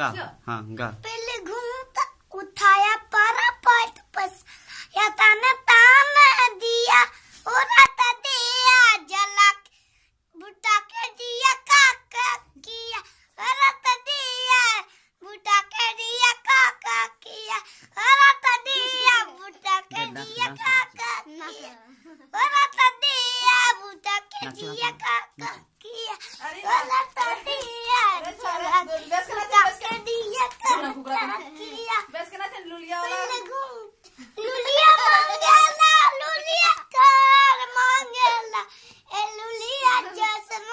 गा अच्छा। हाँ गा पहले घूमता उठाया पारा पाट पस या ताना ताना दिया और आता दिया जला बुटा के दिया काका किया और आता दिया बुटा के दिया काका किया और आता दिया बुटा के दिया काका किया और आता दिया बुटा के दिया काका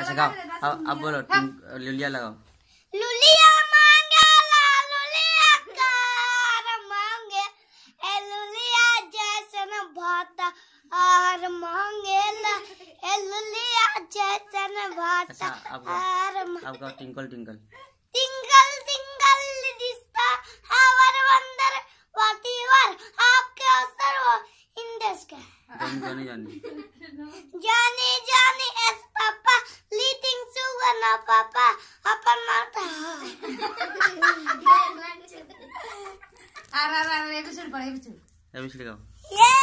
अच्छा गाओ अब अब बोलो तुम लुलिया लगाओ लुलिया मांगे ला लुलिया कार मांगे ए लुलिया जैसन भात और मांगे ला ए लुलिया जैसन भात अच्छा, और अब गाओ twinkle twinkle Johnny, Johnny. Johnny, Johnny Papa leading sugar na Papa. Apa mata? Arah, arah, episode, episode. Episode kau. Yeah.